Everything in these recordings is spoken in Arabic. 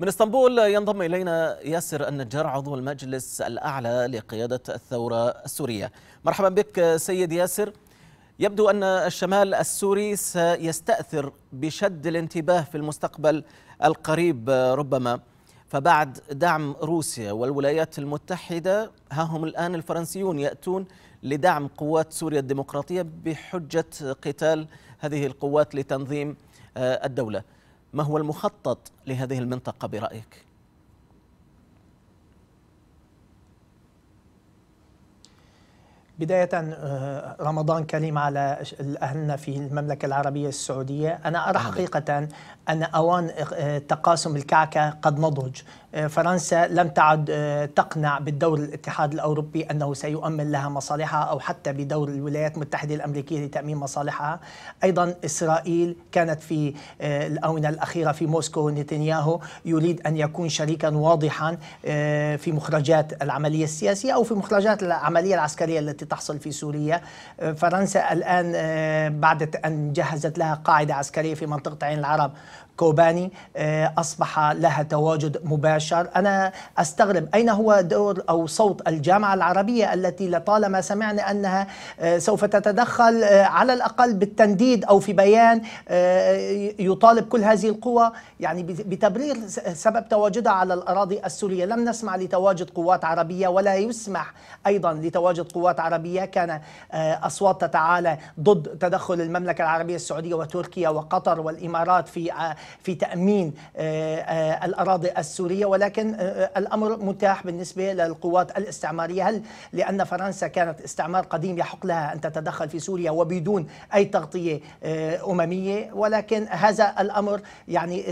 من اسطنبول ينضم الينا ياسر النجار عضو المجلس الاعلى لقياده الثوره السوريه. مرحبا بك سيد ياسر. يبدو ان الشمال السوري سيستاثر بشد الانتباه في المستقبل القريب ربما. فبعد دعم روسيا والولايات المتحده ها هم الان الفرنسيون ياتون لدعم قوات سوريا الديمقراطيه بحجه قتال هذه القوات لتنظيم الدوله. ما هو المخطط لهذه المنطقة برأيك؟ بداية آه، رمضان كريم على أهلنا في المملكة العربية السعودية أنا أرى نعم. حقيقة أن أوان آه، تقاسم الكعكة قد نضج آه، فرنسا لم تعد تقنع بالدور الاتحاد الأوروبي أنه سيؤمن لها مصالحها أو حتى بدور الولايات المتحدة الأمريكية لتأمين مصالحها أيضا إسرائيل كانت في الآونة الأخيرة في موسكو نتنياهو يريد أن يكون شريكا واضحا في مخرجات العملية السياسية أو في مخرجات العملية العسكرية التي تحصل في سوريا آه، فرنسا الآن آه، بعد أن جهزت لها قاعدة عسكرية في منطقة عين العرب كوباني آه، أصبح لها تواجد مباشر أنا أستغرب أين هو دور أو صوت الجامعة العربية التي لطالما سمعنا أنها سوف تتدخل على الأقل بالتنديد أو في بيان يطالب كل هذه القوى يعني بتبرير سبب تواجدها على الأراضي السورية لم نسمع لتواجد قوات عربية ولا يسمح أيضا لتواجد قوات العربية كان آه، أصوات تتعالى ضد تدخل المملكة العربية السعودية وتركيا وقطر والإمارات في آه، في تأمين آه، الأراضي السورية ولكن الأمر متاح بالنسبة للقوات الاستعمارية هل لأن فرنسا كانت استعمار قديم يحق لها أن تتدخل في سوريا وبدون أي تغطية أممية ولكن هذا الأمر يعني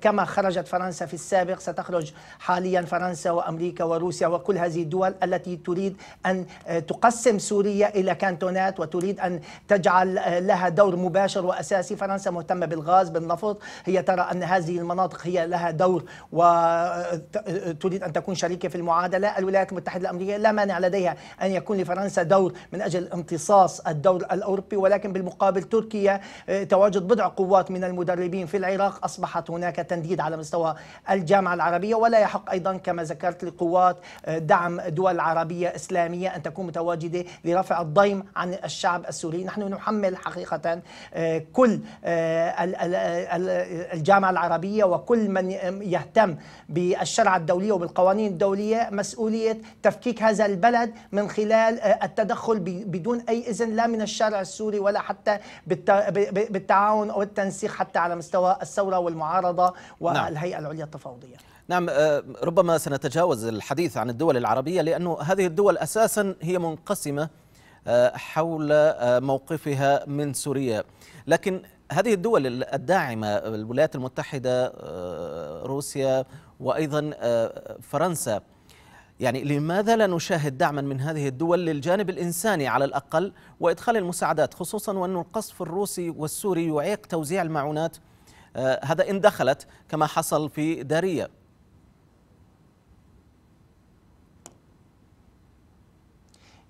كما خرجت فرنسا في السابق ستخرج حاليا فرنسا وأمريكا وروسيا وكل هذه الدول التي تريد أن تقوم تقسم سوريا إلى كانتونات وتريد أن تجعل لها دور مباشر وأساسي فرنسا مهتمة بالغاز بالنفط هي ترى أن هذه المناطق هي لها دور وتريد أن تكون شريكة في المعادلة الولايات المتحدة الأمريكية لا مانع لديها أن يكون لفرنسا دور من أجل امتصاص الدور الأوروبي ولكن بالمقابل تركيا آه، تواجد بضع قوات من المدربين في العراق أصبحت هناك تنديد على مستوى الجامعة العربية ولا يحق أيضا كما ذكرت لقوات آه، دعم دول عربية إسلامية أن تكون متواجدة متواجده لرفع الضيم عن الشعب السوري نحن نحمل حقيقه آه، كل آه، الجامعه العربيه وكل من يهتم بالشرع الدوليه وبالقوانين الدوليه مسؤوليه تفكيك هذا البلد من خلال آه، التدخل بدون اي اذن لا من الشارع السوري ولا حتى بالتعاون او التنسيق حتى على مستوى الثوره والمعارضه نعم. والهيئه العليا التفاوضيه نعم آه، ربما سنتجاوز الحديث عن الدول العربية لأن هذه الدول أساسا هي منقسمة آه، حول آه، موقفها من سوريا لكن هذه الدول الداعمة الولايات المتحدة روسيا وأيضا فرنسا يعني لماذا لا نشاهد دعما من هذه الدول للجانب الإنساني على الأقل وإدخال المساعدات خصوصا وأن القصف الروسي والسوري يعيق توزيع المعونات هذا إن دخلت كما حصل في دارية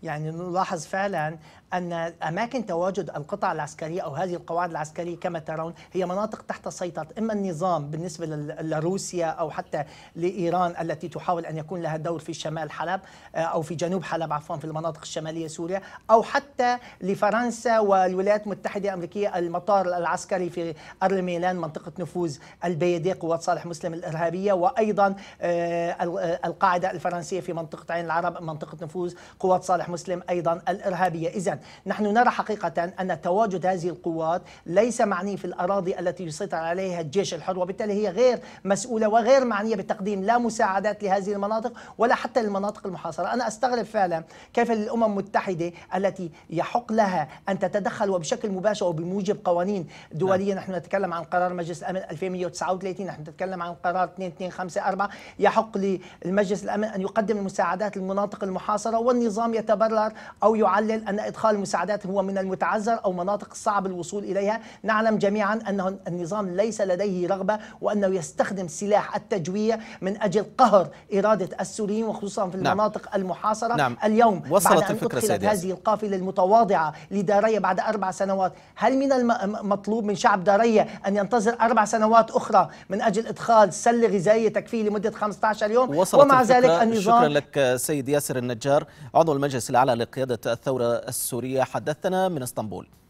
يعني نلاحظ فعلا أن أماكن تواجد القطع العسكرية أو هذه القواعد العسكرية كما ترون هي مناطق تحت سيطرة إما النظام بالنسبة لروسيا أو حتى لإيران التي تحاول أن يكون لها دور في شمال حلب آه، أو في جنوب حلب عفوا في المناطق الشمالية سوريا أو حتى لفرنسا والولايات المتحدة الأمريكية المطار العسكري في ميلان منطقة نفوذ البيدي قوات صالح مسلم الإرهابية وأيضا آه، آه، القاعدة الفرنسية في منطقة عين العرب منطقة نفوذ قوات صالح مسلم مسلم أيضا الإرهابية إذا نحن نرى حقيقة أن تواجد هذه القوات ليس معني في الأراضي التي يسيطر عليها الجيش الحر وبالتالي هي غير مسؤولة وغير معنية بتقديم لا مساعدات لهذه المناطق ولا حتى للمناطق المحاصرة أنا أستغرب فعلا كيف الأمم المتحدة التي يحق لها أن تتدخل وبشكل مباشر وبموجب قوانين دولية نعم. نحن نتكلم عن قرار مجلس الأمن 2139 نحن نتكلم عن قرار 2254 يحق للمجلس الأمن أن يقدم المساعدات للمناطق المحاصرة والنظام يتواجد يتبرر أو يعلل أن إدخال المساعدات هو من المتعذر أو مناطق صعب الوصول إليها نعلم جميعا أن النظام ليس لديه رغبة وأنه يستخدم سلاح التجويع من أجل قهر إرادة السوريين وخصوصا في نعم. المناطق نعم. المحاصرة نعم. اليوم وصلت بعد أن الفكرة أدخلت هذه القافلة المتواضعة لدارية بعد أربع سنوات هل من المطلوب من شعب دارية أن ينتظر أربع سنوات أخرى من أجل إدخال سلة غذائية تكفيه لمدة 15 يوم ومع ذلك النظام شكرا لك سيد ياسر النجار عضو المجلس المجلس الأعلى لقيادة الثورة السورية حدثنا من اسطنبول